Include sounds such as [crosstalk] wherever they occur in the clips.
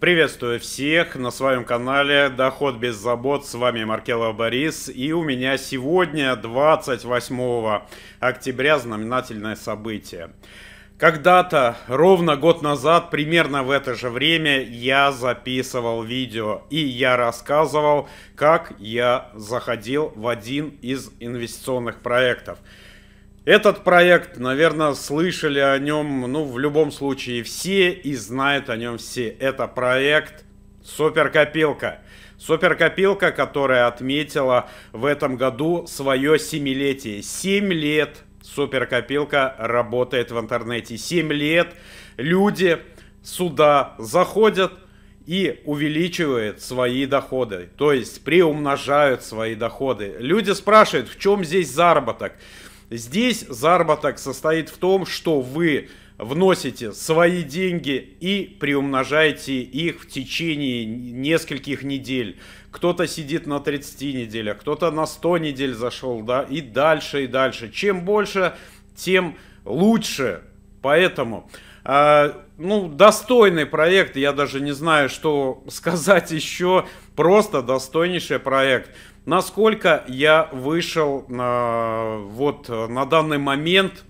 Приветствую всех на своем канале Доход без забот. С вами Маркелов Борис. И у меня сегодня, 28 октября, знаменательное событие. Когда-то, ровно год назад, примерно в это же время, я записывал видео и я рассказывал, как я заходил в один из инвестиционных проектов – этот проект, наверное, слышали о нем, ну, в любом случае, все и знают о нем все. Это проект «Суперкопилка». Суперкопилка, которая отметила в этом году свое семилетие. Семь лет суперкопилка работает в интернете. Семь лет люди сюда заходят, и увеличивают свои доходы, то есть приумножают свои доходы. Люди спрашивают, в чем здесь заработок? Здесь заработок состоит в том, что вы вносите свои деньги и приумножаете их в течение нескольких недель. Кто-то сидит на 30 неделях, кто-то на 100 недель зашел, да, и дальше, и дальше. Чем больше, тем лучше. Поэтому, э, ну, достойный проект, я даже не знаю, что [laughs] сказать еще, просто достойнейший проект насколько я вышел на э, вот э, на данный момент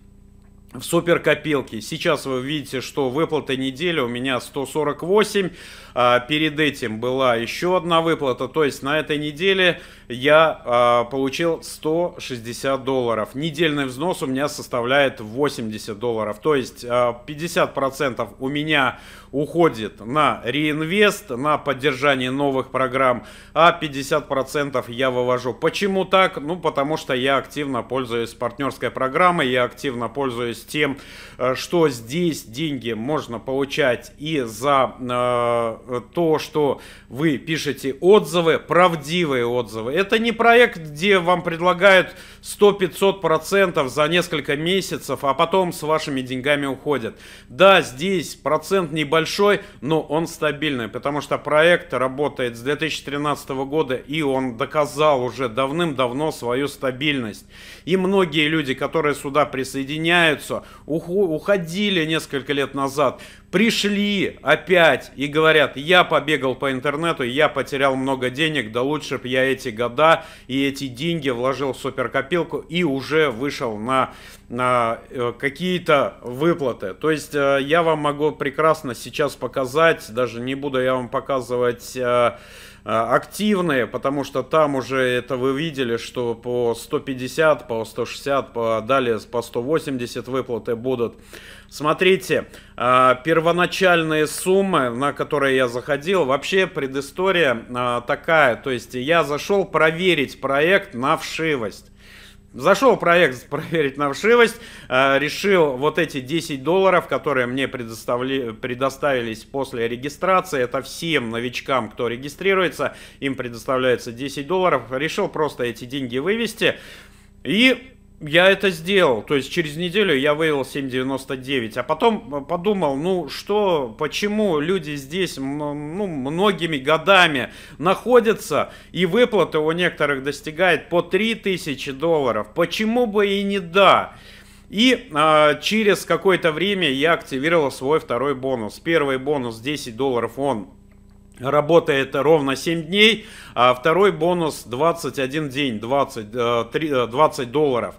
в суперкопилке. Сейчас вы видите, что выплата недели у меня 148. А, перед этим была еще одна выплата. То есть на этой неделе я а, получил 160 долларов. Недельный взнос у меня составляет 80 долларов. То есть а, 50% у меня уходит на реинвест, на поддержание новых программ, а 50% я вывожу. Почему так? Ну, потому что я активно пользуюсь партнерской программой, я активно пользуюсь с тем, э, что здесь деньги можно получать и за э, то, что вы пишете отзывы, правдивые отзывы. Это не проект, где вам предлагают 100-500% за несколько месяцев, а потом с вашими деньгами уходят. Да, здесь процент небольшой, но он стабильный, потому что проект работает с 2013 года и он доказал уже давным-давно свою стабильность. И многие люди, которые сюда присоединяются, пятницу, уходили несколько лет назад, пришли опять и говорят, я побегал по интернету, я потерял много денег, да лучше бы я эти года и эти деньги вложил в суперкопилку и уже вышел на, на э, какие-то выплаты. То есть э, я вам могу прекрасно сейчас показать, даже не буду я вам показывать э, активные, потому что там уже это вы видели, что по 150, по 160, по далее по 180 вы выплаты будут. Смотрите, а, первоначальные суммы, на которые я заходил, вообще предыстория а, такая. То есть я зашел проверить проект на вшивость. Зашел проект [laughs] проверить на вшивость, а, решил вот эти 10 долларов, которые мне предоставили, предоставились после регистрации, это всем новичкам, кто регистрируется, им предоставляется 10 долларов, решил просто эти деньги вывести и я это сделал. То есть через неделю я вывел 7.99, а потом подумал, ну что, почему люди здесь ну, многими годами находятся, и выплаты у некоторых достигает по 3000 долларов. Почему бы и не да? И э, через какое-то время я активировал свой второй бонус. Первый бонус 10 долларов, он работает ровно 7 дней, а второй бонус 21 день, 20, 20 э, э, долларов.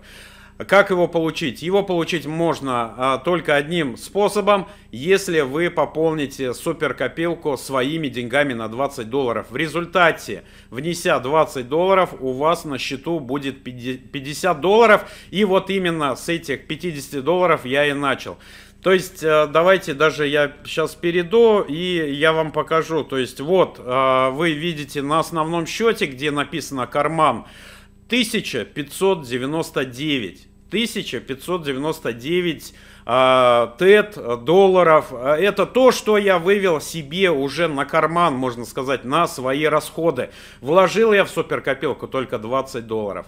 Как его получить? Его получить можно а, только одним способом, если вы пополните суперкопилку своими деньгами на 20 долларов. В результате, внеся 20 долларов, у вас на счету будет 50 долларов. И вот именно с этих 50 долларов я и начал. То есть, э, давайте даже я сейчас перейду и я вам покажу. То есть, вот, э, вы видите на основном счете, где написано «карман», 1599. 1599 э, а, тет долларов. А, это то, что я вывел себе уже на карман, можно сказать, на свои расходы. Вложил я в суперкопилку только 20 долларов.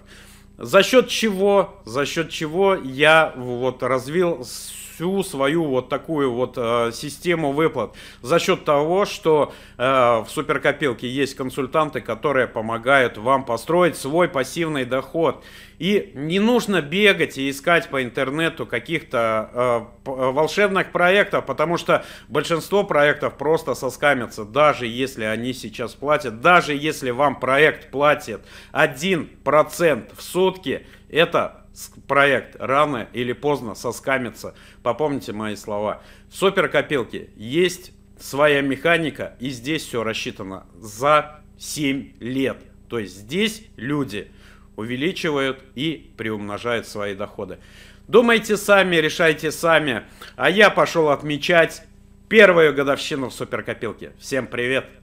За счет чего, за счет чего я вот развил всю свою вот такую вот э, систему выплат за счет того, что э, в суперкопилке есть консультанты, которые помогают вам построить свой пассивный доход. И не нужно бегать и искать по интернету каких-то э, э волшебных проектов, потому что большинство проектов просто соскамятся, даже если они сейчас платят, даже если вам проект платит 1% в сутки, это проект рано или поздно соскамится. Попомните мои слова. В суперкопилке есть своя механика, и здесь все рассчитано за 7 лет. То есть здесь люди увеличивают и приумножают свои доходы. Думайте сами, решайте сами. А я пошел отмечать первую годовщину в суперкопилке. Всем привет!